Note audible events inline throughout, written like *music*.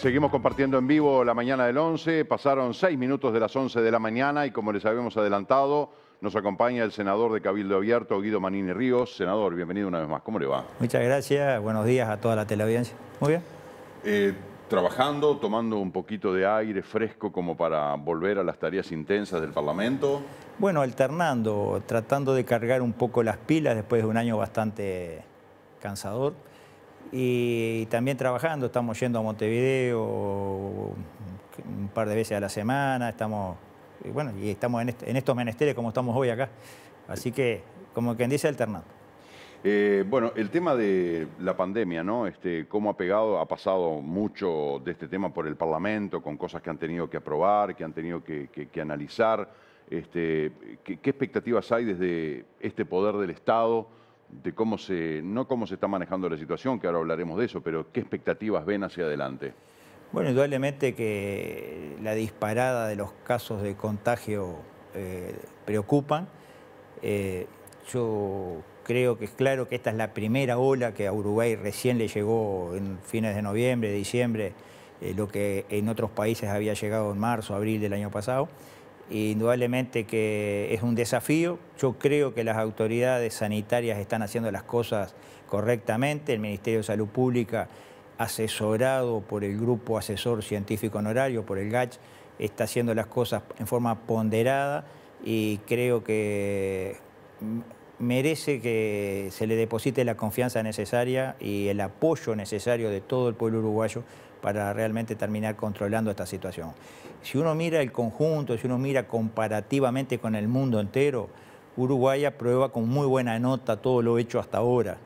Seguimos compartiendo en vivo la mañana del 11. Pasaron seis minutos de las 11 de la mañana y como les habíamos adelantado, nos acompaña el senador de Cabildo Abierto, Guido Manini Ríos. Senador, bienvenido una vez más. ¿Cómo le va? Muchas gracias. Buenos días a toda la teleaudiencia. Muy bien. Eh, trabajando, tomando un poquito de aire fresco como para volver a las tareas intensas del Parlamento. Bueno, alternando, tratando de cargar un poco las pilas después de un año bastante cansador y también trabajando, estamos yendo a Montevideo un par de veces a la semana, estamos, bueno, y estamos en, estos menesteres como estamos hoy acá. Así que, como quien dice, alternando. Eh, bueno, el tema de la pandemia, ¿no? Este, cómo ha pegado, ha pasado mucho de este tema por el Parlamento, con cosas que han tenido que aprobar, que han tenido que, analizar. Este, ¿Qué expectativas hay desde este poder del Estado? de cómo se, no cómo se está manejando la situación, que ahora hablaremos de eso, pero qué expectativas ven hacia adelante. Bueno, indudablemente que la disparada de los casos de contagio eh, preocupa. Eh, yo creo que es claro que esta es la primera ola que a Uruguay recién le llegó en fines de noviembre, diciembre, eh, lo que en otros países había llegado en marzo, abril del año pasado indudablemente que es un desafío. Yo creo que las autoridades sanitarias están haciendo las cosas correctamente. El Ministerio de Salud Pública, asesorado por el Grupo Asesor Científico Honorario, por el GACH, está haciendo las cosas en forma ponderada y creo que merece que se le deposite la confianza necesaria y el apoyo necesario de todo el pueblo uruguayo para realmente terminar controlando esta situación. Si uno mira el conjunto, si uno mira comparativamente con el mundo entero, Uruguay aprueba con muy buena nota todo lo hecho hasta ahora.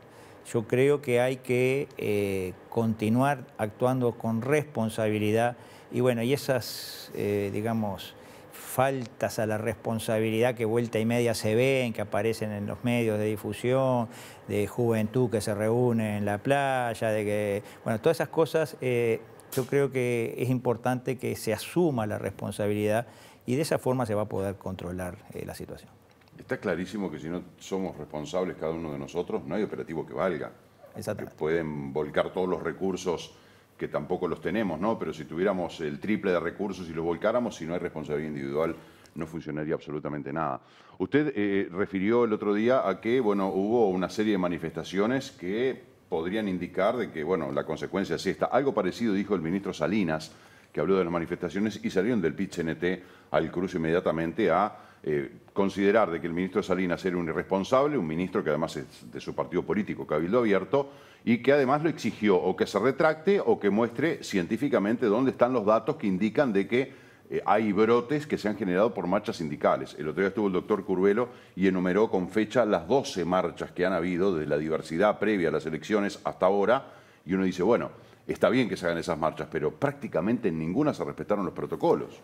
Yo creo que hay que eh, continuar actuando con responsabilidad y bueno, y esas, eh, digamos, faltas a la responsabilidad que vuelta y media se ven, que aparecen en los medios de difusión, de juventud que se reúne en la playa, de que, bueno, todas esas cosas, eh, yo creo que es importante que se asuma la responsabilidad y de esa forma se va a poder controlar eh, la situación. Está clarísimo que si no somos responsables cada uno de nosotros, no hay operativo que valga. pueden volcar todos los recursos que tampoco los tenemos, ¿no? Pero si tuviéramos el triple de recursos y los volcáramos, si no hay responsabilidad individual, no funcionaría absolutamente nada. Usted eh, refirió el otro día a que, bueno, hubo una serie de manifestaciones que podrían indicar de que, bueno, la consecuencia es está. Algo parecido dijo el ministro Salinas, que habló de las manifestaciones y salieron del pit NT al cruce inmediatamente a eh, considerar de que el ministro Salinas era un irresponsable, un ministro que además es de su partido político, Cabildo Abierto, y que además lo exigió o que se retracte o que muestre científicamente dónde están los datos que indican de que eh, hay brotes que se han generado por marchas sindicales. El otro día estuvo el doctor Curvelo y enumeró con fecha las 12 marchas que han habido desde la diversidad previa a las elecciones hasta ahora, y uno dice, bueno, está bien que se hagan esas marchas, pero prácticamente en ninguna se respetaron los protocolos.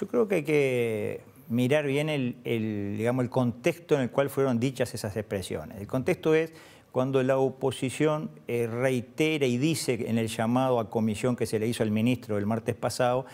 Yo creo que hay que mirar bien el, digamos, el contexto en el cual fueron dichas esas expresiones. El contexto es cuando la oposición eh, reitera y dice en el llamado a comisión que se le hizo al ministro el martes pasado,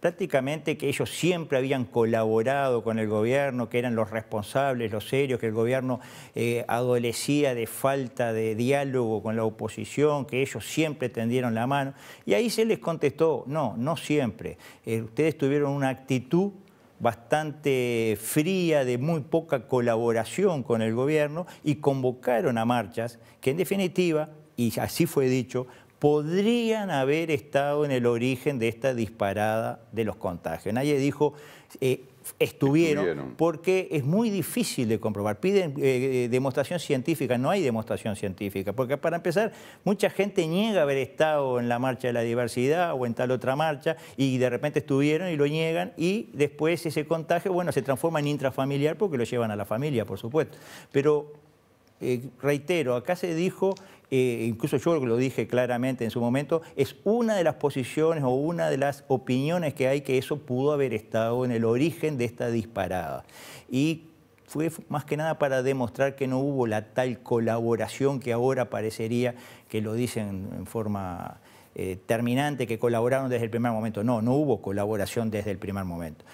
prácticamente que ellos siempre habían colaborado con el gobierno, que eran los responsables, los serios, que el gobierno eh, adolecía de falta de diálogo con la oposición, que ellos siempre tendieron la mano. Y ahí se les contestó, no, no siempre. Eh, ustedes tuvieron una actitud bastante fría, de muy poca colaboración con el gobierno y convocaron a marchas que en definitiva, y así fue dicho, podrían haber estado en el origen de esta disparada de los contagios. Nadie dijo, eh, estuvieron, porque es muy difícil de comprobar. Piden eh, eh, demostración científica, no hay demostración científica, porque para empezar, mucha gente niega haber estado en la marcha de la diversidad o en tal otra marcha y de repente estuvieron y lo niegan y después ese contagio, bueno, se transforma en intrafamiliar porque lo llevan a la familia, por supuesto. Pero eh, reitero, acá se dijo eh, incluso yo lo dije claramente en su momento, es una de las posiciones o una de las opiniones que hay que eso pudo haber estado en el origen de esta disparada. Y fue más que nada para demostrar que no hubo la tal colaboración que ahora parecería que lo dicen en forma eh, terminante, que colaboraron desde el primer momento. No, no hubo colaboración desde el primer momento.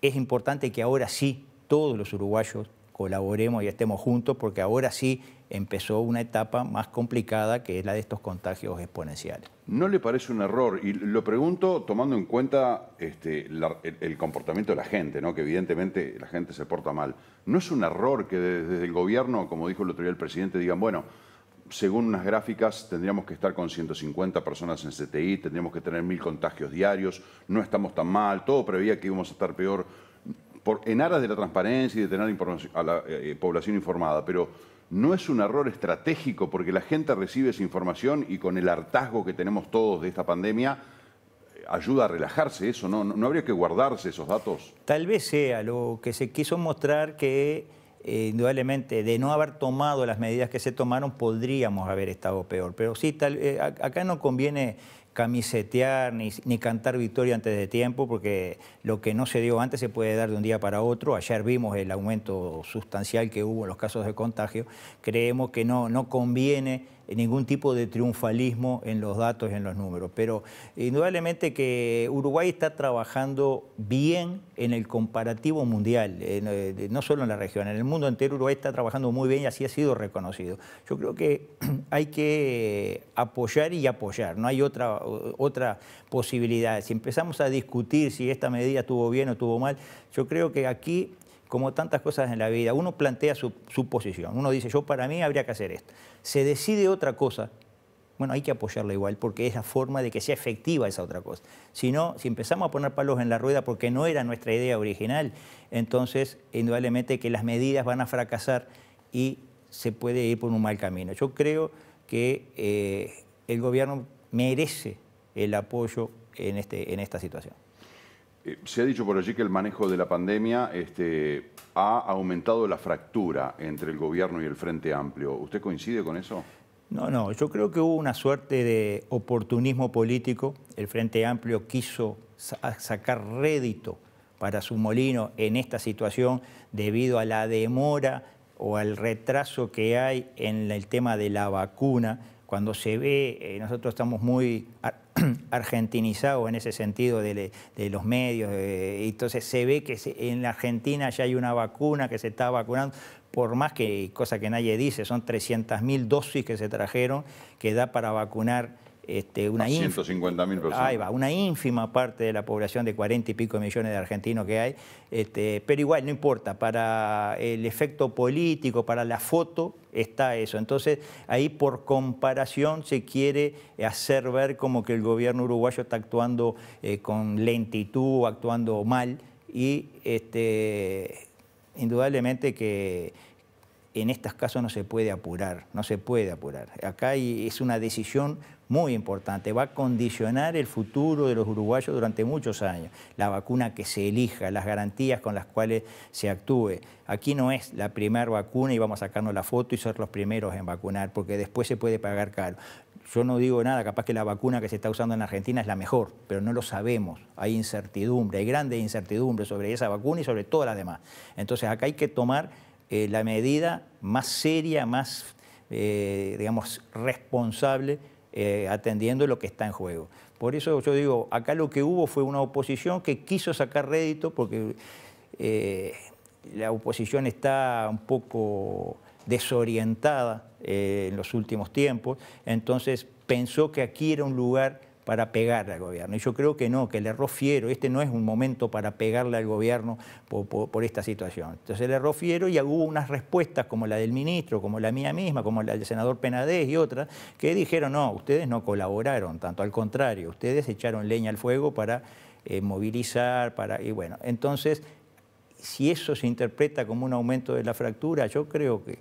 Es importante que ahora sí todos los uruguayos colaboremos y estemos juntos porque ahora sí empezó una etapa más complicada que es la de estos contagios exponenciales. ¿No le parece un error? Y lo pregunto tomando en cuenta este, el, comportamiento de la gente, ¿no? que evidentemente la gente se porta mal. ¿No es un error que desde el gobierno, como dijo el otro día el presidente, digan, bueno, según unas gráficas, tendríamos que estar con 150 personas en CTI, tendríamos que tener mil contagios diarios, no estamos tan mal, todo prevía que íbamos a estar peor, en aras de la transparencia y de tener a la eh, eh, población informada, pero no es un error estratégico porque la gente recibe esa información y con el hartazgo que tenemos todos de esta pandemia eh, ayuda a relajarse eso, ¿no? ¿No habría que guardarse esos datos? Tal vez sea lo que se quiso mostrar que eh, indudablemente de no haber tomado las medidas que se tomaron podríamos haber estado peor, pero sí, eh, acá no conviene camisetear ni, ni, cantar victoria antes de tiempo, porque lo que no se dio antes se puede dar de un día para otro. Ayer vimos el aumento sustancial que hubo en los casos de contagio. Creemos que no, no conviene ningún tipo de triunfalismo en los datos, en los números. Pero indudablemente que Uruguay está trabajando bien en el comparativo mundial, eh, no solo en la región, en el mundo entero Uruguay está trabajando muy bien y así ha sido reconocido. Yo creo que *clears throat* hay que apoyar y apoyar, no hay otra, otra posibilidad. Si empezamos a discutir si esta medida estuvo bien o tuvo mal, yo creo que aquí como tantas cosas en la vida, uno plantea su, posición, uno dice, yo para mí habría que hacer esto. Se decide otra cosa, bueno, hay que apoyarla igual porque es la forma de que sea efectiva esa otra cosa. Si no, si empezamos a poner palos en la rueda porque no era nuestra idea original, entonces indudablemente que las medidas van a fracasar y se puede ir por un mal camino. Yo creo que eh, el gobierno merece el apoyo en, este, en esta situación. Eh, se ha dicho por allí que el manejo de la pandemia este, ha aumentado la fractura entre el gobierno y el Frente Amplio. ¿Usted coincide con eso? No, no, yo creo que hubo una suerte de oportunismo político. El Frente Amplio quiso sacar rédito para su molino en esta situación debido a la demora o al retraso que hay en el tema de la vacuna cuando se ve, eh, nosotros estamos muy *clears throat* argentinizados en ese sentido de, los medios, eh, entonces se ve que en la Argentina ya hay una vacuna que se está vacunando, por más que, cosa que nadie dice, son 300.000 dosis que se trajeron, que da para vacunar este, una 150 mil personas. Ahí va, una ínfima parte de la población de 40 y pico millones de argentinos que hay, este, pero igual no importa, para el efecto político, para la foto está eso. Entonces ahí por comparación se quiere hacer ver como que el gobierno uruguayo está actuando eh, con lentitud, actuando mal y este, indudablemente que en estos casos no se puede apurar, no se puede apurar. Acá es una decisión muy importante, va a condicionar el futuro de los uruguayos durante muchos años, la vacuna que se elija, las garantías con las cuales se actúe. Aquí no es la primera vacuna y vamos a sacarnos la foto y ser los primeros en vacunar, porque después se puede pagar caro. Yo no digo nada, capaz que la vacuna que se está usando en Argentina es la mejor, pero no lo sabemos. Hay incertidumbre, hay grande incertidumbre sobre esa vacuna y sobre todas las demás. Entonces acá hay que tomar eh, la medida más seria, más, eh, digamos, responsable eh, atendiendo lo que está en juego. Por eso yo digo, acá lo que hubo fue una oposición que quiso sacar rédito porque eh, la oposición está un poco desorientada eh, en los últimos tiempos, entonces pensó que aquí era un lugar para pegarle al gobierno. Y yo creo que no, que el error fiero, este no es un momento para pegarle al gobierno por, esta situación. Entonces el error fiero y hubo unas respuestas como la del ministro, como la mía misma, como la del senador Penadez y otras, que dijeron, no, ustedes no colaboraron tanto, al contrario, ustedes echaron leña al fuego para eh, movilizar, para... Y bueno, entonces, si eso se interpreta como un aumento de la fractura, yo creo que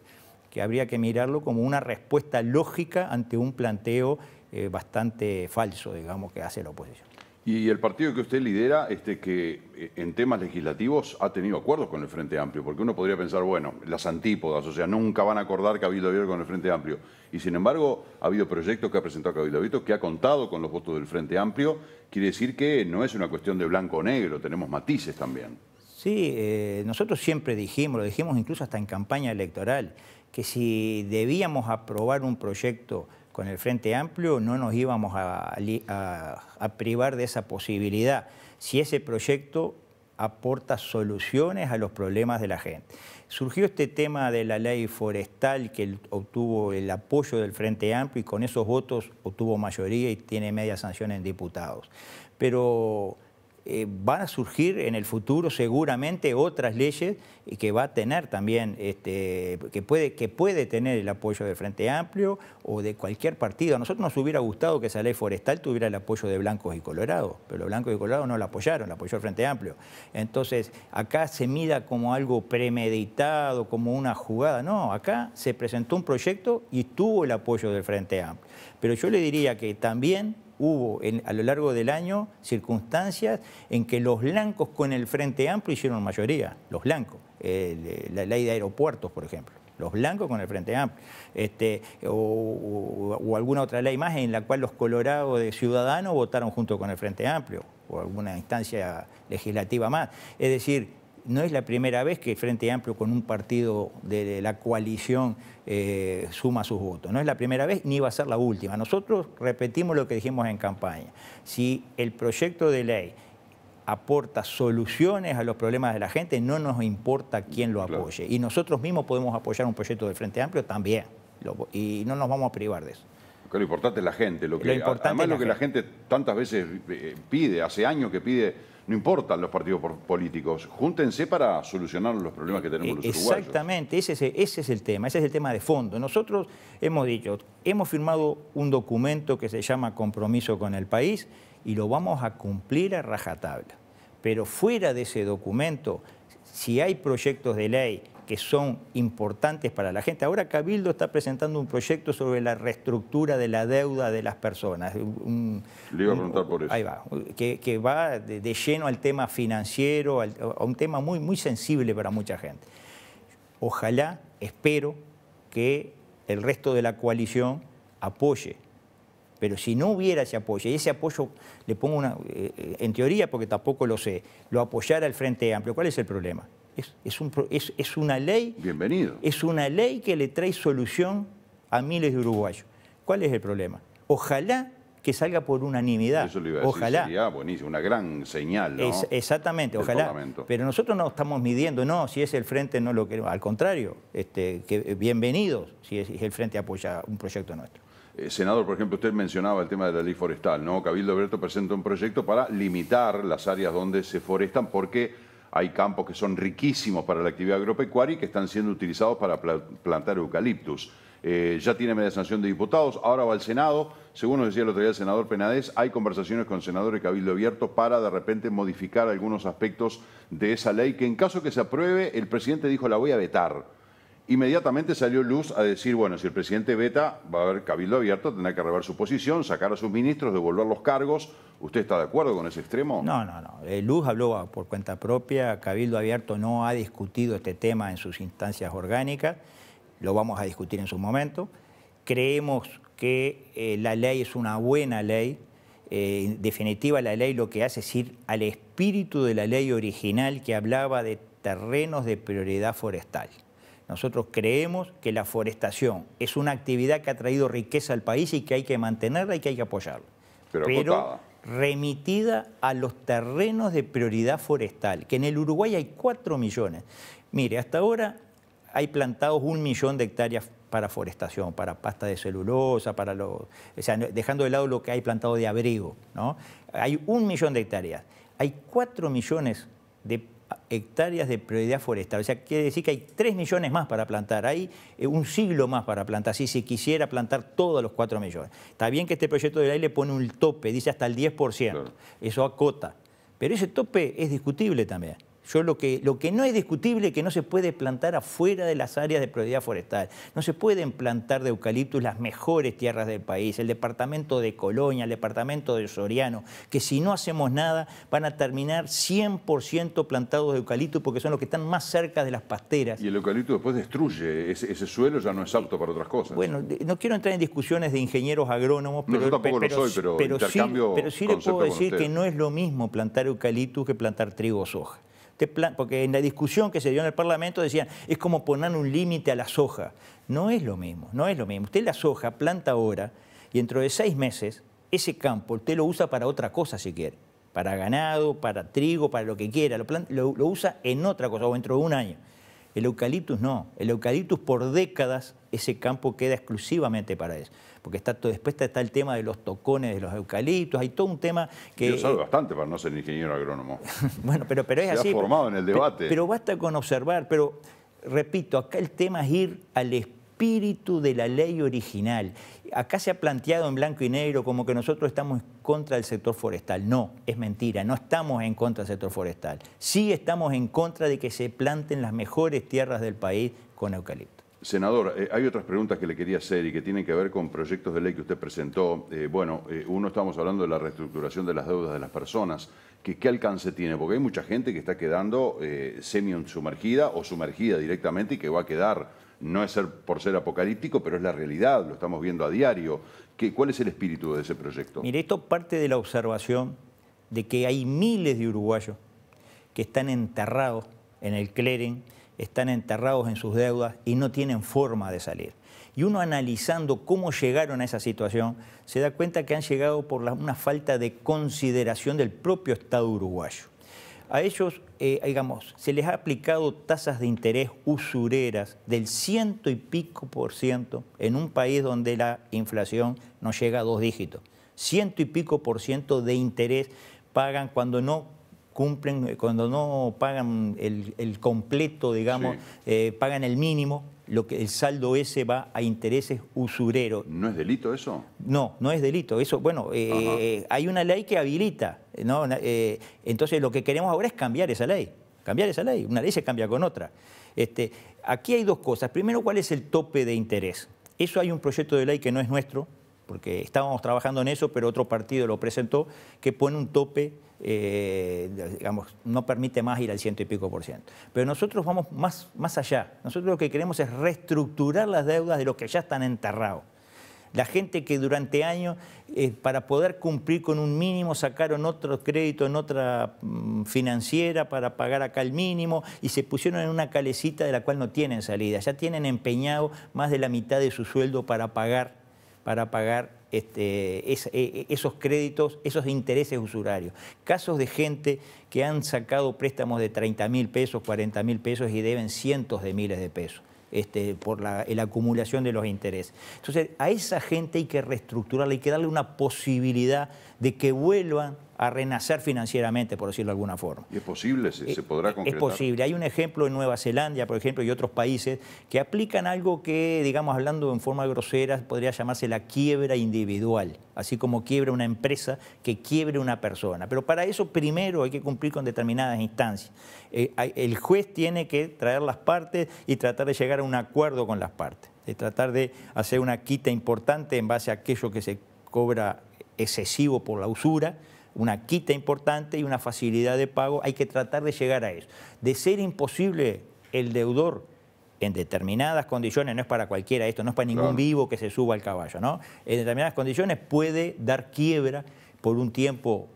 que habría que mirarlo como una respuesta lógica ante un planteo eh, bastante falso, digamos, que hace la oposición. Y el partido que usted lidera, este, que eh, en temas legislativos ha tenido acuerdos con el Frente Amplio, porque uno podría pensar, bueno, las antípodas, o sea, nunca van a acordar Cabildo Abierto con el Frente Amplio. Y sin embargo, ha habido proyectos que ha presentado Cabildo Abierto que ha contado con los votos del Frente Amplio. Quiere decir que no es una cuestión de blanco o negro, tenemos matices también. Sí, eh, nosotros siempre dijimos, lo dijimos incluso hasta en campaña electoral, que si debíamos aprobar un proyecto con el Frente Amplio no nos íbamos a, privar de esa posibilidad, si ese proyecto aporta soluciones a los problemas de la gente. Surgió este tema de la ley forestal que obtuvo el apoyo del Frente Amplio y con esos votos obtuvo mayoría y tiene media sanción en diputados. Pero eh, van a surgir en el futuro seguramente otras leyes que va a tener también, este, que, puede, que puede tener el apoyo del Frente Amplio o de cualquier partido. A nosotros nos hubiera gustado que esa ley forestal tuviera el apoyo de blancos y colorados, pero los blancos y colorados no la apoyaron, la apoyó el Frente Amplio. Entonces, acá se mida como algo premeditado, como una jugada. No, acá se presentó un proyecto y tuvo el apoyo del Frente Amplio. Pero yo le diría que también hubo a lo largo del año circunstancias en que los blancos con el Frente Amplio hicieron mayoría, los blancos, eh, la ley de aeropuertos, por ejemplo. Los blancos con el Frente Amplio, este, o, alguna otra ley más en la cual los colorados de Ciudadanos votaron junto con el Frente Amplio, o alguna instancia legislativa más. Es decir, no es la primera vez que el Frente Amplio con un partido de la coalición eh, suma sus votos. No es la primera vez ni va a ser la última. Nosotros repetimos lo que dijimos en campaña. Si el proyecto de ley aporta soluciones a los problemas de la gente, no nos importa quién lo apoye. Y nosotros mismos podemos apoyar un proyecto del Frente Amplio también. Y no nos vamos a privar de eso. lo importante es la gente. Lo que, es lo que la gente tantas veces eh, pide, hace años que pide no importan los partidos políticos, júntense para solucionar los problemas que tenemos eh, los uruguayos. Exactamente, ese ese es el tema, ese es el tema de fondo. Nosotros hemos dicho, hemos firmado un documento que se llama Compromiso con el País y lo vamos a cumplir a rajatabla. Pero fuera de ese documento, si hay proyectos de ley que son importantes para la gente. Ahora Cabildo está presentando un proyecto sobre la reestructura de la deuda de las personas. Le iba a preguntar por eso. Ahí va, que, va de, lleno al tema financiero, a un tema muy, muy sensible para mucha gente. Ojalá, espero que el resto de la coalición apoye pero si no hubiera ese apoyo, y ese apoyo, le pongo una, eh, eh, en teoría, porque tampoco lo sé, lo apoyara el Frente Amplio, ¿cuál es el problema? es, es, una ley. Bienvenido. Es una ley que le trae solución a miles de uruguayos. ¿Cuál es el problema? Ojalá que salga por unanimidad. Eso le a decir, ojalá. sería buenísimo, una gran señal. ¿no? exactamente, ojalá. Pero nosotros no estamos midiendo, no, si es el frente no lo queremos. Al contrario, este, que, eh, bienvenidos si es, el frente apoya un proyecto nuestro. Eh, senador, por ejemplo, usted mencionaba el tema de la ley forestal, ¿no? Cabildo Alberto presenta un proyecto para limitar las áreas donde se forestan porque hay campos que son riquísimos para la actividad agropecuaria y que están siendo utilizados para plantar eucaliptus. Eh, ya tiene media sanción de diputados, ahora va al Senado. Según nos decía el otro día el senador Penades, hay conversaciones con senadores Cabildo Abierto para de repente modificar algunos aspectos de esa ley que en caso que se apruebe, el presidente dijo la voy a vetar Inmediatamente salió Luz a decir, bueno, si el presidente Beta va a haber cabildo abierto, tendrá que rever su posición, sacar a sus ministros, devolver los cargos. ¿Usted está de acuerdo con ese extremo? No, no, no. Luz habló por cuenta propia, cabildo abierto no ha discutido este tema en sus instancias orgánicas, lo vamos a discutir en su momento. Creemos que eh, la ley es una buena ley, eh, en definitiva la ley lo que hace es ir al espíritu de la ley original que hablaba de terrenos de prioridad forestal. Nosotros creemos que la forestación es una actividad que ha traído riqueza al país y que hay que mantenerla y que hay que apoyarla. Pero, remitida a los terrenos de prioridad forestal, que en el Uruguay hay 4 millones. Mire, hasta ahora hay plantados un millón de hectáreas para forestación, para pasta de celulosa, para los, dejando de lado lo que hay plantado de abrigo, ¿no? Hay un millón de hectáreas. Hay 4 millones de hectáreas de prioridad forestal. O sea, quiere decir que hay 3 millones más para plantar, hay eh, un siglo más para plantar, si se quisiera plantar todos los 4 millones. Está bien que este proyecto de ley le pone un tope, dice hasta el 10%, eso acota, pero ese tope es discutible también. Yo lo que, lo que no es discutible es que no se puede plantar afuera de las áreas de prioridad forestal. No se pueden plantar de eucaliptus las mejores tierras del país, el departamento de Colonia, el departamento de Soriano, que si no hacemos nada van a terminar 100% plantados de eucaliptus porque son los que están más cerca de las pasteras. Y el eucalipto después destruye, ese, suelo ya no es apto para otras cosas. Bueno, no quiero entrar en discusiones de ingenieros agrónomos, pero, yo tampoco lo soy, pero, pero sí le puedo decir que no es lo mismo plantar eucaliptus que plantar trigo o soja. Este porque en la discusión que se dio en el Parlamento decían, es como poner un límite a la soja. No es lo mismo, no es lo mismo. Usted la soja planta ahora y dentro de seis meses ese campo usted lo usa para otra cosa si quiere. Para ganado, para trigo, para lo que quiera. Lo, lo usa en otra cosa o dentro de un año. El eucaliptus no. El eucaliptus por décadas ese campo queda exclusivamente para eso. Porque está, después está el tema de los tocones, de los eucaliptos, hay todo un tema que... Yo salgo bastante para no ser ingeniero agrónomo. *laughs* bueno, pero, pero es Se así. Ha formado en el debate. Pero, basta con observar, pero repito, acá el tema es ir al espíritu de la ley original. Acá se ha planteado en blanco y negro como que nosotros estamos en contra del sector forestal. No, es mentira, no estamos en contra del sector forestal. Sí estamos en contra de que se planten las mejores tierras del país con eucalipto. Senador, eh, hay otras preguntas que le quería hacer y que tienen que ver con proyectos de ley que usted presentó. Eh, bueno, eh, uno estamos hablando de la reestructuración de las deudas de las personas. ¿Qué alcance tiene? Porque hay mucha gente que está quedando semi-sumergida o sumergida directamente y que va a quedar. No es por ser apocalíptico, pero es la realidad, lo estamos viendo a diario. ¿Cuál es el espíritu de ese proyecto? Mire, esto parte de la observación de que hay miles de uruguayos que están enterrados en el cleren, están enterrados en sus deudas y no tienen forma de salir. Y uno analizando cómo llegaron a esa situación, se da cuenta que han llegado por una falta de consideración del propio Estado uruguayo. A ellos, eh, digamos, se les ha aplicado tasas de interés usureras del ciento y pico por ciento en un país donde la inflación no llega a dos dígitos. Ciento y pico por ciento de interés pagan cuando no cumplen, eh, cuando no pagan el, completo, digamos, eh, pagan el mínimo, lo que el saldo ese va a intereses usureros. ¿No es delito eso? No, no es delito. Eso, bueno, eh, hay una ley que habilita. entonces lo que queremos ahora es cambiar esa ley. Cambiar esa ley. Una ley se cambia con otra. Este, aquí hay dos cosas. Primero, ¿cuál es el tope de interés? Eso hay un proyecto de ley que no es nuestro, porque estábamos trabajando en eso, pero otro partido lo presentó, que pone un tope eh, digamos, no permite más ir al ciento y pico por ciento. Pero nosotros vamos más, más allá. Nosotros lo que queremos es reestructurar las deudas de los que ya están enterrados. La gente que durante años, eh, para poder cumplir con un mínimo, sacaron otro crédito en otra mm, financiera para pagar acá el mínimo y se pusieron en una calecita de la cual no tienen salida. Ya tienen empeñado más de la mitad de su sueldo para pagar para pagar este, e, e, esos créditos, esos intereses usurarios. Casos de gente que han sacado préstamos de 30 mil pesos, 40 mil pesos y deben cientos de miles de pesos. Este, por la, la, acumulación de los intereses. Entonces, a esa gente hay que reestructurarla, hay que darle una posibilidad de que vuelvan a renacer financieramente, por decirlo de alguna forma. ¿Y es posible? ¿Se, se podrá eh, concretar? Es posible. Hay un ejemplo en Nueva Zelanda, por ejemplo, y otros países que aplican algo que, digamos, hablando en forma grosera, podría llamarse la quiebra individual, así como quiebra una empresa que quiebre una persona. Pero para eso primero hay que cumplir con determinadas instancias. Eh, el juez tiene que traer las partes y tratar de llegar a un acuerdo con las partes, de tratar de hacer una quita importante en base a aquello que se cobra excesivo por la usura una quita importante y una facilidad de pago, hay que tratar de llegar a eso. De ser imposible el deudor en determinadas condiciones, no es para cualquiera esto, no es para ningún vivo que se suba al caballo, ¿no? En determinadas condiciones puede dar quiebra por un tiempo,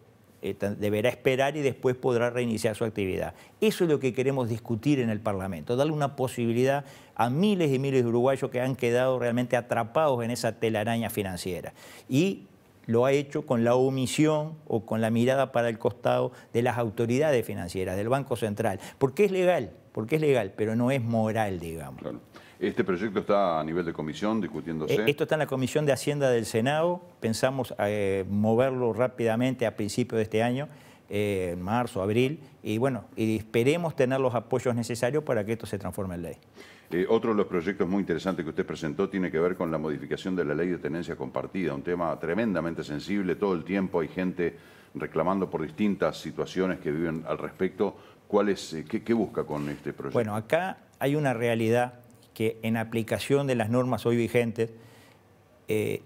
eh, deberá esperar y después podrá reiniciar su actividad. Eso es lo que queremos discutir en el Parlamento, darle una posibilidad a miles y miles de uruguayos que han quedado realmente atrapados en esa telaraña financiera. Y lo ha hecho con la omisión o con la mirada para el costado de las autoridades financieras, del Banco Central, porque es legal, porque es legal, pero no es moral, digamos. Este proyecto está a nivel de comisión discutiéndose. Eh, esto está en la comisión de Hacienda del Senado. Pensamos eh, moverlo rápidamente a principios de este año, eh, en marzo, abril, y bueno, y esperemos tener los apoyos necesarios para que esto se transforme en ley. Eh, otro de los proyectos muy interesantes que usted presentó tiene que ver con la modificación de la ley de tenencia compartida, un tema tremendamente sensible, todo el tiempo hay gente reclamando por distintas situaciones que viven al respecto. Eh, qué, busca con este proyecto? Bueno, acá hay una realidad que en aplicación de las normas hoy vigentes, eh,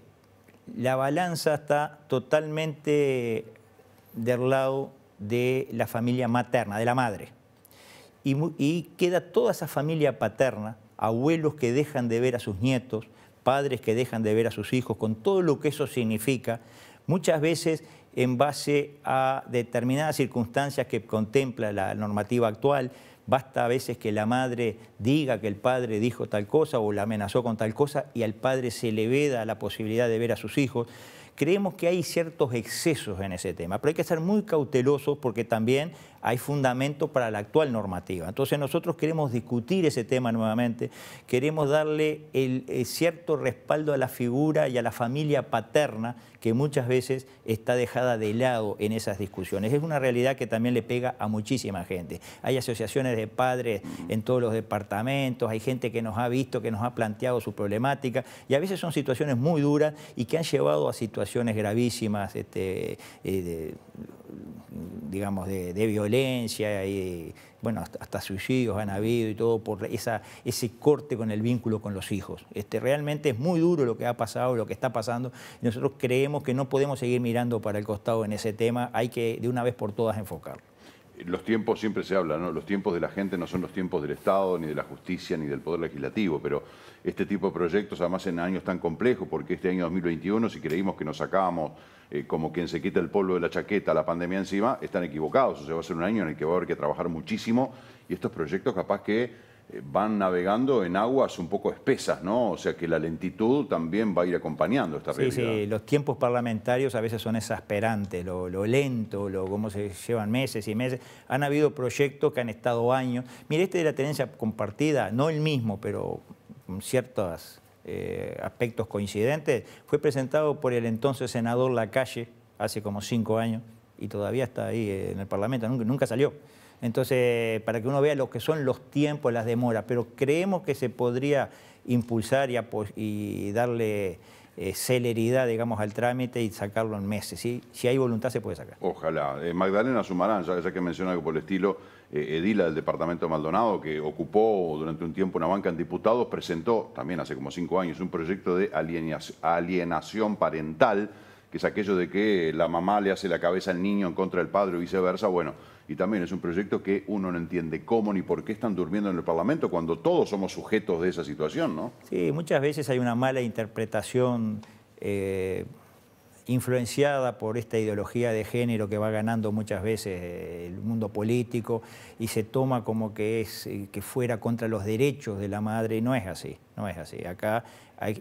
la balanza está totalmente del lado de la familia materna, de la madre y, queda toda esa familia paterna, abuelos que dejan de ver a sus nietos, padres que dejan de ver a sus hijos, con todo lo que eso significa, muchas veces en base a determinadas circunstancias que contempla la normativa actual, basta a veces que la madre diga que el padre dijo tal cosa o la amenazó con tal cosa y al padre se le veda la posibilidad de ver a sus hijos. Creemos que hay ciertos excesos en ese tema, pero hay que ser muy cautelosos porque también hay fundamento para la actual normativa. Entonces nosotros queremos discutir ese tema nuevamente, queremos darle eh, cierto respaldo a la figura y a la familia paterna que muchas veces está dejada de lado en esas discusiones. Es una realidad que también le pega a muchísima gente. Hay asociaciones de padres en todos los departamentos, hay gente que nos ha visto, que nos ha planteado su problemática y a veces son situaciones muy duras y que han llevado a situaciones gravísimas. Este, eh, digamos, de, violencia y, bueno, hasta, suicidios han habido y todo por esa, ese corte con el vínculo con los hijos. Este, realmente es muy duro lo que ha pasado, lo que está pasando. Y nosotros creemos que no podemos seguir mirando para el costado en ese tema. Hay que, de una vez por todas, enfocarlo. Los tiempos siempre se hablan, ¿no? Los tiempos de la gente no son los tiempos del Estado, ni de la justicia, ni del Poder Legislativo, pero este tipo de proyectos, además en años tan complejos, porque este año 2021, si creímos que nos sacábamos eh, como quien se quita el polvo de la chaqueta, la pandemia encima, están equivocados. O sea, va a ser un año en el que va a haber que trabajar muchísimo y estos proyectos capaz que eh, van navegando en aguas un poco espesas, ¿no? O sea que la lentitud también va a ir acompañando esta realidad. Sí, sí, los tiempos parlamentarios a veces son exasperantes, lo, lento, lo cómo se llevan meses y meses. Han habido proyectos que han estado años. Mire, este de la tenencia compartida, no el mismo, pero con ciertos eh, aspectos coincidentes, fue presentado por el entonces senador Lacalle hace como cinco años y todavía está ahí eh, en el Parlamento, nunca, salió. Entonces, para que uno vea lo que son los tiempos, las demoras, pero creemos que se podría impulsar y darle eh, celeridad, digamos, al trámite y sacarlo en meses. ¿sí? Si hay voluntad se puede sacar. Ojalá. Eh, Magdalena Sumarán, ya, que menciona algo por el estilo, eh, Edila del Departamento Maldonado, que ocupó durante un tiempo una banca en diputados, presentó también hace como cinco años un proyecto de alienación, alienación parental, que es aquello de que la mamá le hace la cabeza al niño en contra del padre y viceversa. Bueno, y también es un proyecto que uno no entiende cómo ni por qué están durmiendo en el Parlamento cuando todos somos sujetos de esa situación, ¿no? Sí, muchas veces hay una mala interpretación eh, influenciada por esta ideología de género que va ganando muchas veces eh, el mundo político y se toma como que es eh, que fuera contra los derechos de la madre y no es así, no es así. Acá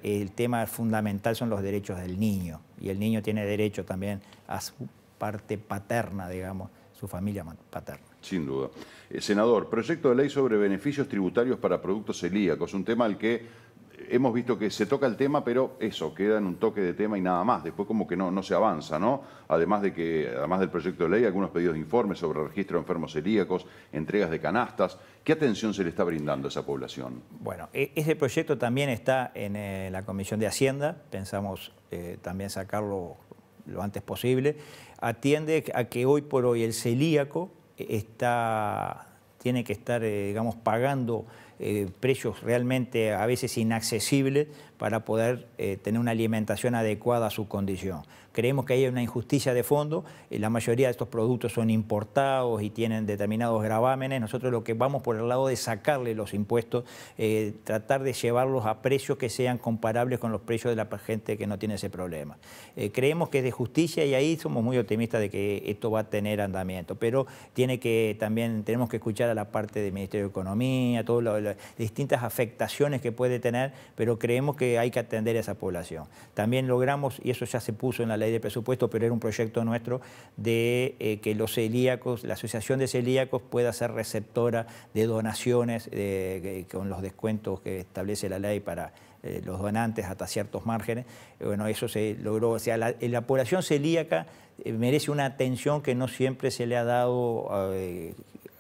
el tema fundamental son los derechos del niño y el niño tiene derecho también a su parte paterna, digamos familia paterna. Sin duda. Eh, senador, proyecto de ley sobre beneficios tributarios para productos celíacos, un tema al que hemos visto que se toca el tema, pero eso, queda en un toque de tema y nada más. Después como que no, no se avanza, ¿no? Además de que, además del proyecto de ley, algunos pedidos de informes sobre registro de enfermos celíacos, entregas de canastas. ¿Qué atención se le está brindando a esa población? Bueno, e-, ese proyecto también está en eh, la Comisión de Hacienda. Pensamos eh, también sacarlo lo antes posible atiende a que hoy por hoy el celíaco tiene que estar, eh, pagando eh, precios realmente a veces inaccesibles para poder eh, tener una alimentación adecuada a su condición creemos que hay una injusticia de fondo. Eh, la mayoría de estos productos son importados y tienen determinados gravámenes. Nosotros lo que vamos por el lado de sacarle los impuestos, eh, tratar de llevarlos a precios que sean comparables con los precios de la gente que no tiene ese problema. Eh, creemos que es de justicia y ahí somos muy optimistas de que esto va a tener andamiento, pero tiene que también tenemos que escuchar a la parte del Ministerio de Economía, todas las distintas afectaciones que puede tener, pero creemos que hay que atender a esa población. También logramos, y eso ya se puso en la ley de presupuesto, pero era un proyecto nuestro de eh, que los celíacos, la Asociación de Celíacos pueda ser receptora de donaciones eh, con los descuentos que establece la ley para eh, los donantes hasta ciertos márgenes. Bueno, eso se logró. O sea, la, la población celíaca merece una atención que no siempre se le ha dado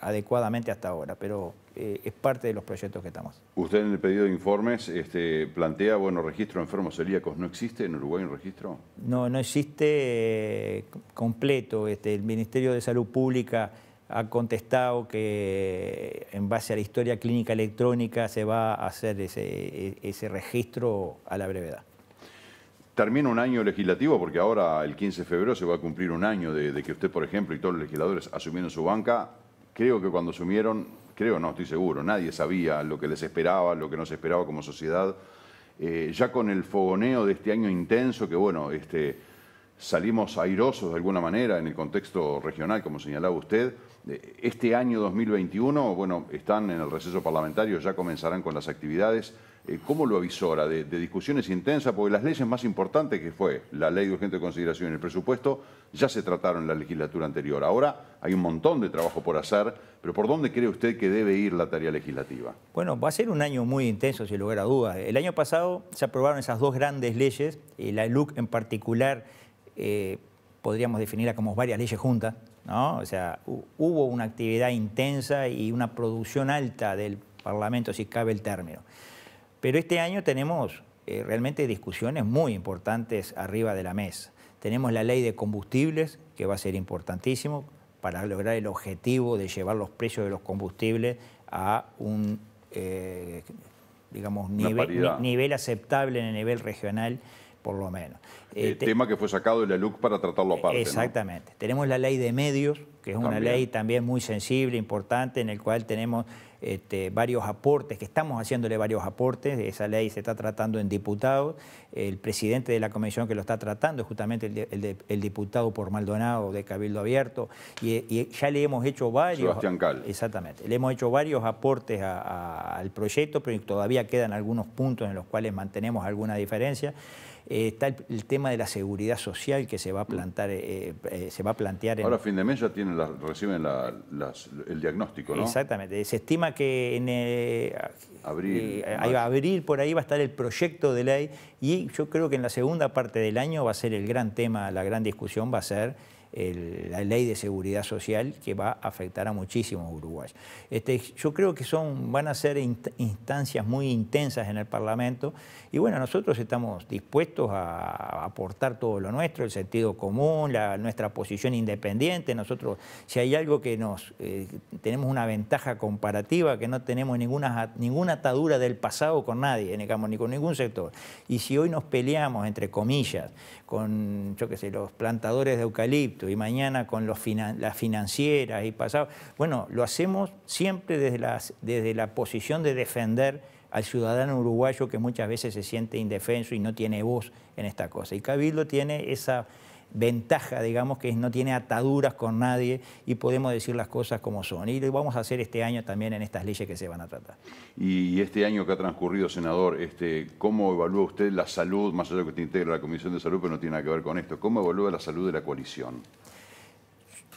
adecuadamente hasta ahora, pero eh, es parte de los proyectos que estamos. Usted en el pedido de informes este, plantea, bueno, registro de enfermos celíacos, ¿no existe en Uruguay un registro? No, no existe eh, completo. Este, el Ministerio de Salud Pública ha contestado que eh, en base a la historia clínica electrónica se va a hacer ese, e, registro a la brevedad termina un año legislativo, porque ahora el 15 de febrero se va a cumplir un año de, de, que usted, por ejemplo, y todos los legisladores asumieron su banca. Creo que cuando asumieron creo, no, estoy seguro, nadie sabía lo que les esperaba, lo que nos esperaba como sociedad. Eh, ya con el fogoneo de este año intenso, que bueno, este, salimos airosos de alguna manera en el contexto regional, como señalaba usted. Eh, este año 2021, bueno, están en el receso parlamentario, ya comenzarán con las actividades. Eh, ¿cómo lo avisó De, de, discusiones intensas, porque las leyes más importantes que fue la ley de urgente consideración y el presupuesto ya se trataron en la legislatura anterior. Ahora hay un montón de trabajo por hacer, pero ¿por dónde cree usted que debe ir la tarea legislativa? Bueno, va a ser un año muy intenso, sin lugar a dudas. El año pasado se aprobaron esas dos grandes leyes, eh, la LUC en particular. Eh, podríamos definirla como varias leyes juntas, ¿no? O sea, hubo una actividad intensa y una producción alta del Parlamento, si cabe el término. Pero este año tenemos eh, realmente discusiones muy importantes arriba de la mesa. Tenemos la ley de combustibles, que va a ser importantísimo para lograr el objetivo de llevar los precios de los combustibles a un eh, digamos, nivel, aceptable en el nivel regional por lo menos. El eh, tema que fue sacado de la LUC para tratarlo aparte. Exactamente. Tenemos la ley de medios, que es una ley también muy sensible, importante, en el cual tenemos este, varios aportes, que estamos haciéndole varios aportes, esa ley se está tratando en diputados, el presidente de la comisión que lo está tratando es justamente el, diputado por Maldonado de Cabildo Abierto, y, ya le hemos hecho varios... Sebastián Cal. Exactamente, le hemos hecho varios aportes al proyecto, pero todavía quedan algunos puntos en los cuales mantenemos alguna diferencia. Eh, está el, tema de la seguridad social que se va a, plantar, eh, eh, se va a plantear. Ahora, a fin de mes ya tienen reciben el diagnóstico, ¿no? Exactamente. Se estima que en abril, por ahí va a estar el proyecto de ley y yo creo que en la segunda parte del año va a ser el gran tema, la gran discusión va a ser la ley de seguridad social que va a afectar a muchísimos uruguayos. Este, yo creo que son, van a ser instancias muy intensas en el Parlamento y bueno, nosotros estamos dispuestos a aportar todo lo nuestro, el sentido común, nuestra posición independiente. Nosotros, si hay algo que nos, eh, tenemos una ventaja comparativa, que no tenemos ninguna, ninguna atadura del pasado con nadie, eh, digamos, ni con ningún sector. Y si hoy nos peleamos, entre comillas, con, yo qué sé, los plantadores de eucalipto, y mañana con los las financieras y pasado. Bueno, lo hacemos siempre desde, desde la posición de defender al ciudadano uruguayo que muchas veces se siente indefenso y no tiene voz en esta cosa. Y Cabildo tiene esa ventaja, digamos, que no tiene ataduras con nadie y podemos decir las cosas como son. Y lo vamos a hacer este año también en estas leyes que se van a tratar. Y este año que ha transcurrido, senador, este, ¿cómo evalúa usted la salud, más allá de que te integra la Comisión de Salud, pero no tiene nada que ver con esto, ¿cómo evalúa la salud de la coalición?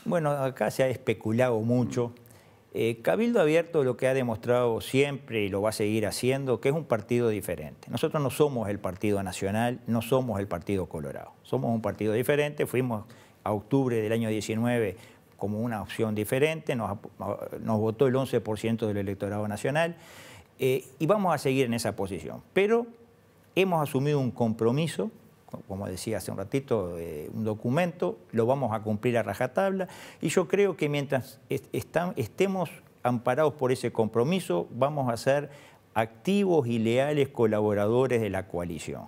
Bueno, acá se ha especulado mucho. Eh, Cabildo Abierto lo que ha demostrado siempre y lo va a seguir haciendo, que es un partido diferente. Nosotros no somos el Partido Nacional, no somos el Partido Colorado. Somos un partido diferente, fuimos a octubre del año 19 como una opción diferente, nos, votó el 11% del electorado nacional eh, y vamos a seguir en esa posición. Pero hemos asumido un compromiso como decía hace un ratito, eh, un documento, lo vamos a cumplir a rajatabla y yo creo que mientras estemos amparados por ese compromiso, vamos a ser activos y leales colaboradores de la coalición.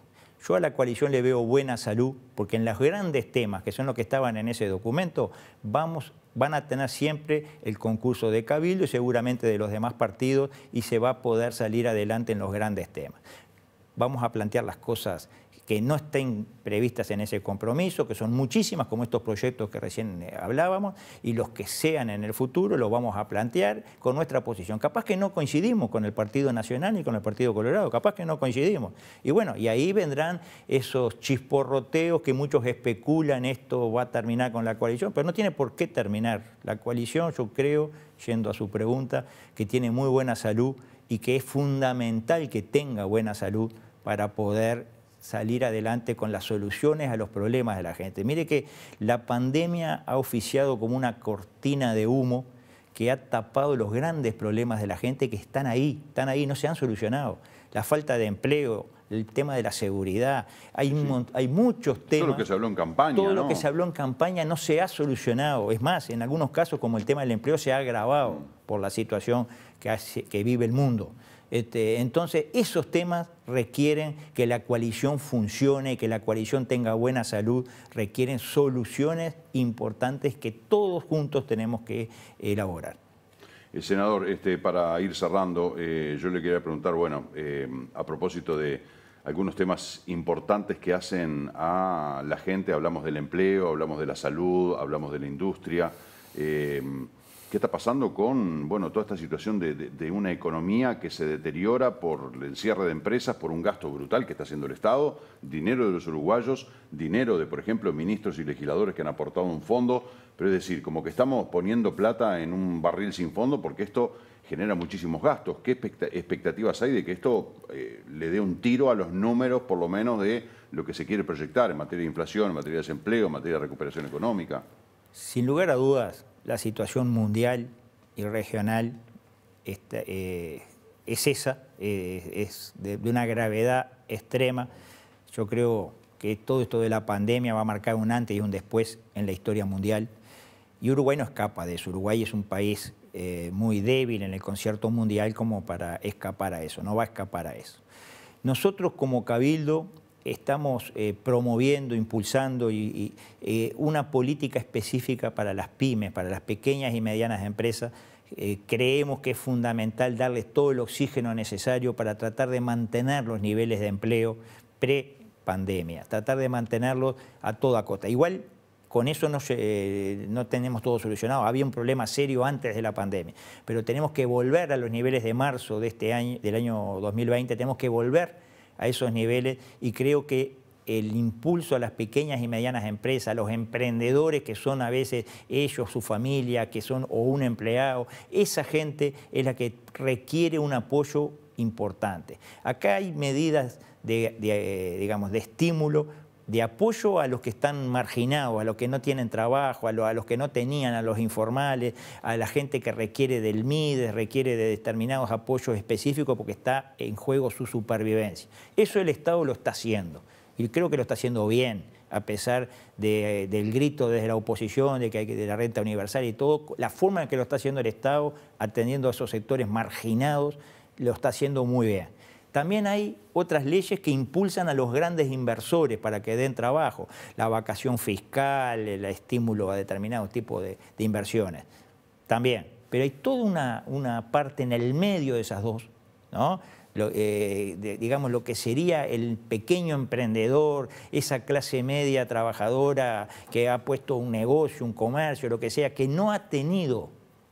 Yo a la coalición le veo buena salud porque en los grandes temas, que son los que estaban en ese documento, vamos, van a tener siempre el concurso de Cabildo y seguramente de los demás partidos y se va a poder salir adelante en los grandes temas. Vamos a plantear las cosas que no estén previstas en ese compromiso, que son muchísimas, como estos proyectos que recién eh, hablábamos, y los que sean en el futuro los vamos a plantear con nuestra posición. Capaz que no coincidimos con el Partido Nacional ni con el Partido Colorado, capaz que no coincidimos. Y bueno, y ahí vendrán esos chisporroteos que muchos especulan, esto va a terminar con la coalición, pero no tiene por qué terminar. La coalición, yo creo, yendo a su pregunta, que tiene muy buena salud y que es fundamental que tenga buena salud para poder salir adelante con las soluciones a los problemas de la gente. Mire que la pandemia ha oficiado como una cortina de humo que ha tapado los grandes problemas de la gente que están ahí, están ahí, no se han solucionado. La falta de empleo, el tema de la seguridad, hay, muchos temas. Todo lo que se habló en campaña. Todo lo que se habló en campaña no se ha solucionado. Es más, en algunos casos, como el tema del empleo, se ha agravado mm. por la situación que vive el mundo. Este, entonces, esos temas requieren que la coalición funcione, que la coalición tenga buena salud, requieren soluciones importantes que todos juntos tenemos que elaborar. Eh, senador, este, para ir cerrando, eh, yo le quería preguntar, bueno, eh, a propósito de algunos temas importantes que hacen a la gente, hablamos del empleo, hablamos de la salud, hablamos de la industria. ¿Qué está pasando con bueno, toda esta situación de, una economía que se deteriora por el cierre de empresas, por un gasto brutal que está haciendo el Estado, dinero de los uruguayos, dinero de, por ejemplo, ministros y legisladores que han aportado un fondo? Pero es decir, como que estamos poniendo plata en un barril sin fondo porque esto genera muchísimos gastos. ¿Qué expectativas hay de que esto eh, le dé un tiro a los números, por lo menos, de lo que se quiere proyectar en materia de inflación, en materia de desempleo, en materia de recuperación económica? Sin lugar a dudas, la situación mundial y regional eh, es esa, eh, es de, una gravedad extrema. Yo creo que todo esto de la pandemia va a marcar un antes y un después en la historia mundial. Y Uruguay no escapa de eso. Uruguay es un país eh, muy débil en el concierto mundial como para escapar a eso, no va a escapar a eso. Nosotros como Cabildo estamos eh, promoviendo, impulsando y, eh, una política específica para las pymes, para las pequeñas y medianas empresas. Eh, creemos que es fundamental darles todo el oxígeno necesario para tratar de mantener los niveles de empleo pre-pandemia, tratar de mantenerlos a toda costa. Igual con eso no, tenemos todo solucionado. Había un problema serio antes de la pandemia, pero tenemos que volver a los niveles de marzo de este año, del año 2020, tenemos que volver a esos niveles y creo que el impulso a las pequeñas y medianas empresas, a los emprendedores que son a veces ellos, su familia, que son o un empleado, esa gente es la que requiere un apoyo importante. Acá hay medidas eh, digamos, de estímulo de apoyo a los que están marginados, a los que no tienen trabajo, a, los que no tenían, a los informales, a la gente que requiere del MIDES, requiere de determinados apoyos específicos porque está en juego su supervivencia. Eso el Estado lo está haciendo y creo que lo está haciendo bien a pesar del grito desde la oposición de que hay que de la renta universal y todo, la forma en que lo está haciendo el Estado, atendiendo a esos sectores marginados, lo está haciendo muy bien. También hay otras leyes que impulsan a los grandes inversores para que den trabajo, la vacación fiscal, el estímulo a determinados tipos de, inversiones. También. Pero hay toda una, parte en el medio de esas dos, ¿no? Eh, digamos lo que sería el pequeño emprendedor, esa clase media trabajadora que ha puesto un negocio, un comercio, lo que sea, que no ha tenido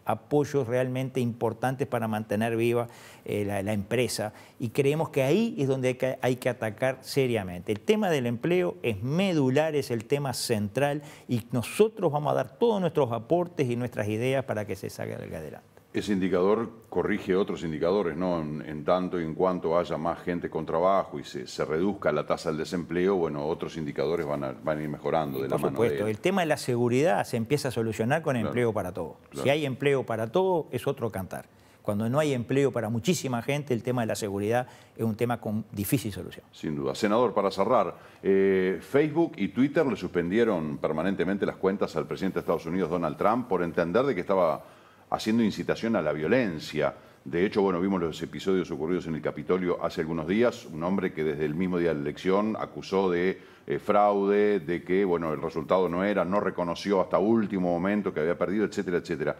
apoyos realmente importantes para mantener viva eh, la, empresa y creemos que ahí es donde hay que atacar seriamente. El tema del empleo es medular, es el tema central y nosotros vamos a dar todos nuestros aportes y nuestras ideas para que se salga adelante. Ese indicador corrige otros indicadores, ¿no? En, tanto y en cuanto haya más gente con trabajo y se, reduzca la tasa del desempleo, bueno, otros indicadores van a, ir mejorando de la mano. Por supuesto, el tema de la seguridad se empieza a solucionar con empleo para todos. Si hay empleo para todo, es otro cantar. Cuando no hay empleo para muchísima gente, el tema de la seguridad es un tema con difícil solución. Sin duda. Senador, para cerrar, eh, Facebook y Twitter le suspendieron permanentemente las cuentas al presidente de Estados Unidos, Donald Trump, por entender de que estaba haciendo incitación a la violencia. De hecho, bueno, vimos los episodios ocurridos en el Capitolio hace algunos días, un hombre que desde el mismo día de la elección acusó de eh, fraude, de que, bueno, el resultado no era, no reconoció hasta último momento que había perdido, etcétera, etcétera.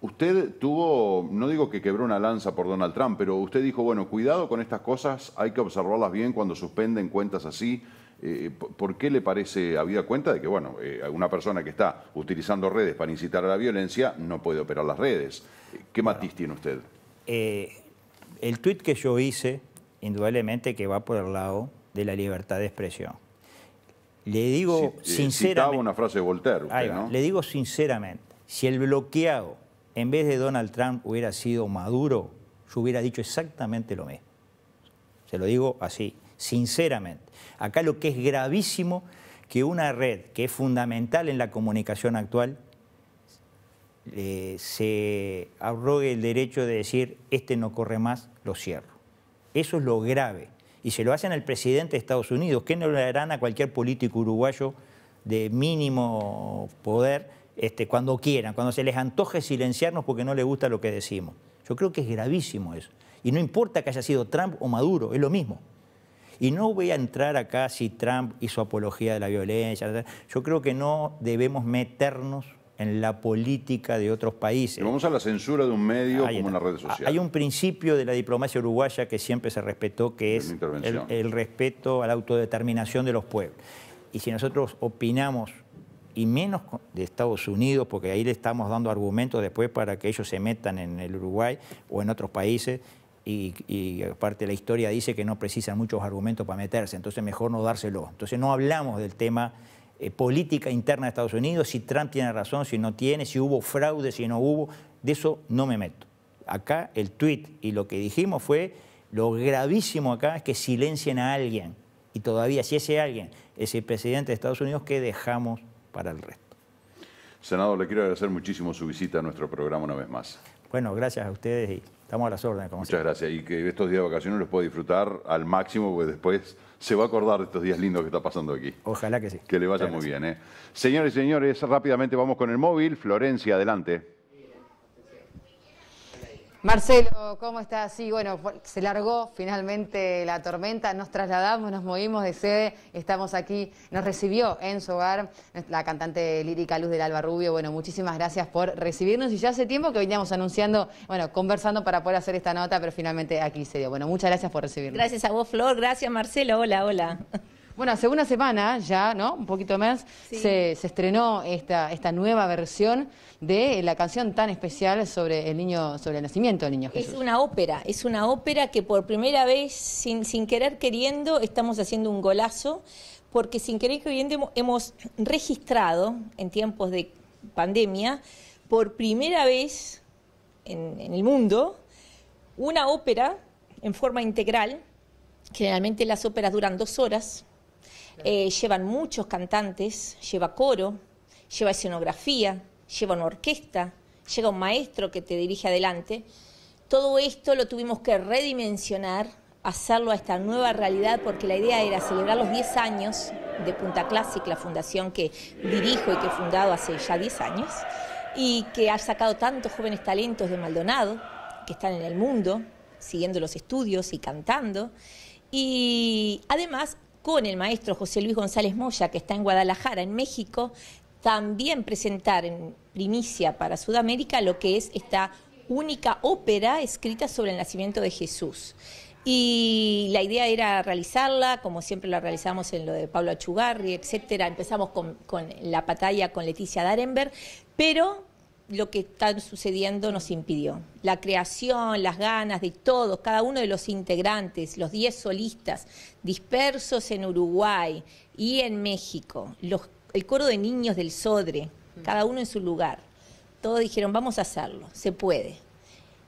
Usted tuvo, no digo que quebró una lanza por Donald Trump, pero usted dijo, bueno, cuidado con estas cosas, hay que observarlas bien cuando suspenden cuentas así, eh, ¿Por qué le parece, habida cuenta de que, bueno, eh, una persona que está utilizando redes para incitar a la violencia no puede operar las redes? Eh, ¿Qué matiz tiene usted? el tuit que yo hice, indudablemente que va por el lado de la libertad de expresión. Le digo sinceramente... una frase de Voltaire, Le digo sinceramente, si el bloqueado, en vez de Donald Trump, hubiera sido Maduro, yo hubiera dicho exactamente lo mismo. Se lo digo así, sinceramente. Acá lo que es gravísimo, que una red que es fundamental en la comunicación actual, eh, se abrogue el derecho de decir, este no corre más, lo cierro. Eso es lo grave. Y se lo hacen al presidente de Estados Unidos. que no lo harán a cualquier político uruguayo de mínimo poder este, cuando quieran, cuando se les antoje silenciarnos porque no les gusta lo que decimos? Yo creo que es gravísimo eso. Y no importa que haya sido Trump o Maduro, es lo mismo. Y no voy a entrar acá si Trump hizo apología de la violencia. Yo creo que no debemos meternos en la política de otros países. vamos a la censura de un medio como una red social. Hay un principio de la diplomacia uruguaya que siempre se respetó, que es el, el respeto a la autodeterminación de los pueblos. Y si nosotros opinamos y menos de Estados Unidos, porque ahí le estamos dando argumentos después para que ellos se metan en el Uruguay o en otros países y, aparte la historia dice que no precisan muchos argumentos para meterse, entonces mejor no dárselo. Entonces no hablamos del tema eh, política interna de Estados Unidos, si Trump tiene razón, si no tiene, si hubo fraude, si no hubo, de eso no me meto. Acá el tweet y lo que dijimos fue, lo gravísimo acá es que silencien a alguien y todavía si ese alguien es el presidente de Estados Unidos, ¿qué dejamos para el resto? Senador, le quiero agradecer muchísimo su visita a nuestro programa una vez más. Bueno, gracias a ustedes y Estamos a las órdenes. Como Muchas gracias. Y que estos días de vacaciones los pueda disfrutar al máximo, porque después se va a acordar de estos días lindos que está pasando aquí. Ojalá que sí. Que le vaya muy bien. ¿eh? Señores y señores, rápidamente vamos con el móvil. Florencia, adelante. Marcelo, ¿cómo estás? Sí, bueno, se largó finalmente la tormenta, nos trasladamos, nos movimos de sede, estamos aquí, nos recibió en su hogar la cantante lírica Luz del Alba Rubio. Bueno, muchísimas gracias por recibirnos y ya hace tiempo que veníamos anunciando, bueno, conversando para poder hacer esta nota, pero finalmente aquí se dio. Bueno, muchas gracias por recibirnos. Gracias a vos, Flor, gracias Marcelo, hola, hola. Bueno, hace una semana ya, ¿no? Un poquito más, se, estrenó esta, esta nueva versión de la canción tan especial sobre el niño, sobre el nacimiento del niño Jesús. Es una ópera, es una ópera que por primera vez, sin, sin querer queriendo, estamos haciendo un golazo, porque sin querer queriendo hemos registrado en tiempos de pandemia, por primera vez en el mundo, una ópera en forma integral. Generalmente las óperas duran dos horas, eh, llevan muchos cantantes, lleva coro, lleva escenografía, lleva una orquesta, llega un maestro que te dirige adelante. Todo esto lo tuvimos que redimensionar, hacerlo a esta nueva realidad, porque la idea era celebrar los 10 años de Punta clásica la fundación que dirijo y que he fundado hace ya 10 años, y que ha sacado tantos jóvenes talentos de Maldonado, que están en el mundo, siguiendo los estudios y cantando. Y además con el maestro José Luis González Moya, que está en Guadalajara, en México, también presentar en primicia para Sudamérica lo que es esta única ópera escrita sobre el nacimiento de Jesús. Y la idea era realizarla, como siempre la realizamos en lo de Pablo Achugarri, etcétera. Empezamos con, la batalla con Leticia Darenberg, pero lo que está sucediendo nos impidió. La creación, las ganas de todos, cada uno de los integrantes, los 10 solistas dispersos en Uruguay y en México, el coro de niños del Sodre, cada uno en su lugar. Todos dijeron, vamos a hacerlo, se puede.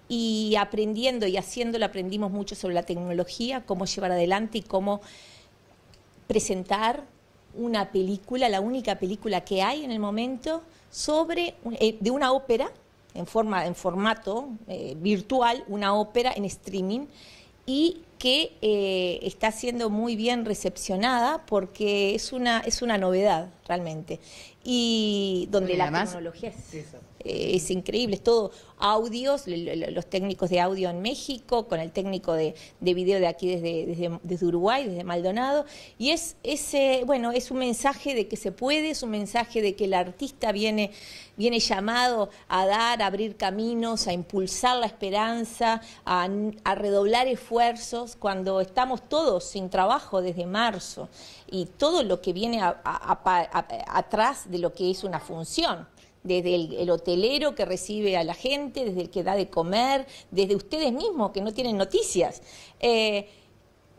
Y aprendiendo y haciéndolo aprendimos mucho sobre la tecnología, cómo llevar adelante y cómo presentar una película, la única película que hay en el momento, sobre, eh, de una ópera en, forma, en formato eh, virtual, una ópera en streaming, y que eh, está siendo muy bien recepcionada porque es una, es una novedad realmente. Y donde la tecnología eh, es increíble, es todo audios, los técnicos de audio en México, con el técnico de, de video de aquí desde, Uruguay, desde Maldonado, y es, ese bueno, es un mensaje de que se puede, es un mensaje de que el artista viene, viene llamado a dar, a abrir caminos, a impulsar la esperanza, a, redoblar esfuerzos cuando estamos todos sin trabajo desde marzo y todo lo que viene atrás de lo que es una función desde el, hotelero que recibe a la gente, desde el que da de comer, desde ustedes mismos que no tienen noticias. Eh,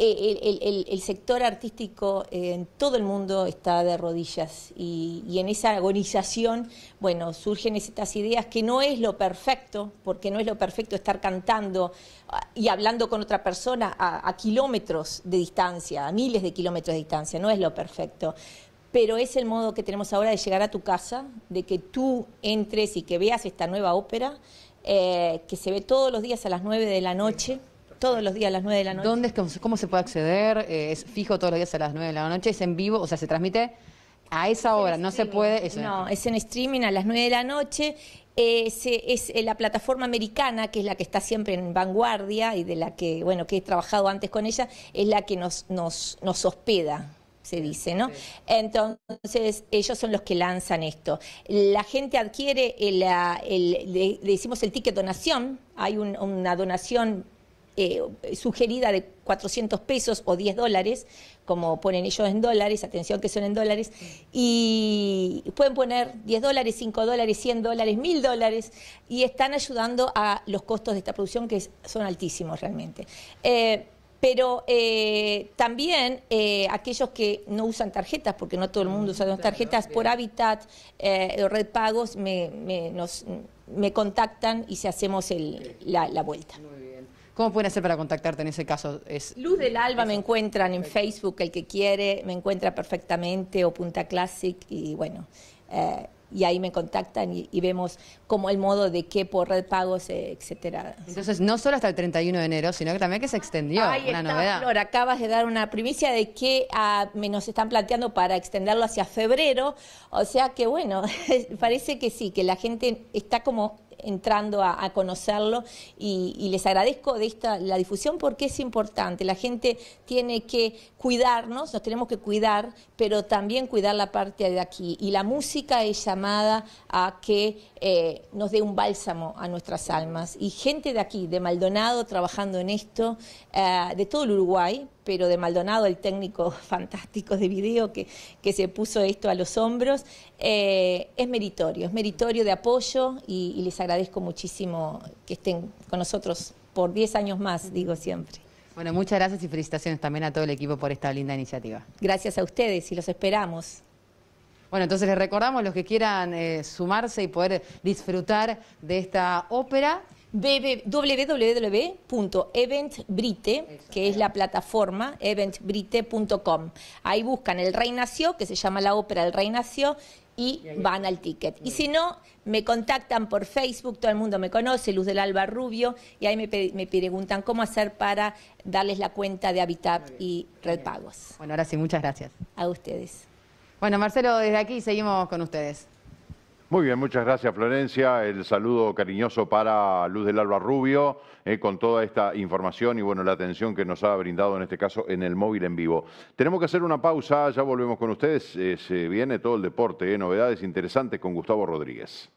el, sector artístico eh, en todo el mundo está de rodillas y, en esa agonización, bueno, surgen estas ideas que no es lo perfecto, porque no es lo perfecto estar cantando ah, y hablando con otra persona a kilómetros de distancia, a miles de kilómetros de distancia, no es lo perfecto pero es el modo que tenemos ahora de llegar a tu casa, de que tú entres y que veas esta nueva ópera, eh, que se ve todos los días a las 9 de la noche. Todos los días a las 9 de la noche. ¿Dónde es, cómo, se puede acceder? Eh, ¿Es fijo todos los días a las 9 de la noche? ¿Es en vivo? O sea, ¿se transmite a esa hora? ¿No se puede...? no, es en streaming a las 9 de la noche. Eh, es, es, la plataforma americana, que es la que está siempre en vanguardia y de la que, bueno, que he trabajado antes con ella, es la que nos, nos, nos hospeda se dice, ¿no? Entonces, ellos son los que lanzan esto. La gente adquiere, le, decimos el ticket donación, hay una donación eh, sugerida de 400 pesos o 10 dólares, como ponen ellos en dólares, atención que son en dólares, y pueden poner 10 dólares, 5 dólares, 100 dólares, 1000 dólares, y están ayudando a los costos de esta producción que son altísimos realmente. Eh, pero eh, también eh, aquellos que no usan tarjetas, porque no todo el mundo usa tarjetas, por hábitat eh, o red pagos me, contactan y se hacemos la, vuelta. Muy bien. ¿Cómo pueden hacer para contactarte en ese caso? Luz del Alba me encuentran en Facebook, el que quiere, me encuentra perfectamente, o Punta Classic, y bueno, eh, y ahí me contactan y, vemos como el modo de qué por red pagos, etcétera. Entonces, no solo hasta el 31 de enero, sino que también que se extendió, ahí una está, novedad. Flor, acabas de dar una primicia de que ah, nos están planteando para extenderlo hacia febrero, o sea que bueno, *laughs* parece que sí, que la gente está como entrando a, conocerlo y, les agradezco de esta la difusión porque es importante. La gente tiene que cuidarnos, nos tenemos que cuidar, pero también cuidar la parte de aquí. Y la música es llamada a que eh, nos dé un bálsamo a nuestras almas. Y gente de aquí, de Maldonado, trabajando en esto, eh, de todo el Uruguay, pero de Maldonado, el técnico *laughs* fantástico de video que, que se puso esto a los hombros, eh, es meritorio, es meritorio de apoyo y, les agradezco muchísimo que estén con nosotros por 10 años más, digo siempre. Bueno, muchas gracias y felicitaciones también a todo el equipo por esta linda iniciativa. Gracias a ustedes y los esperamos. Bueno, entonces les recordamos los que quieran eh, sumarse y poder disfrutar de esta ópera www.eventbrite, que es la plataforma eventbrite.com. Ahí buscan El Rey Nació, que se llama la ópera El Rey Nació, y van al ticket. Y si no, me contactan por Facebook, todo el mundo me conoce, Luz del Alba Rubio, y ahí me, me preguntan cómo hacer para darles la cuenta de Habitat y Red Pagos. Bueno, ahora sí, muchas gracias. A ustedes. Bueno, Marcelo, desde aquí seguimos con ustedes. Muy bien, muchas gracias Florencia. El saludo cariñoso para Luz del Alba Rubio eh, con toda esta información y bueno, la atención que nos ha brindado en este caso en el móvil en vivo. Tenemos que hacer una pausa, ya volvemos con ustedes. Eh, se viene todo el deporte, eh, novedades interesantes con Gustavo Rodríguez.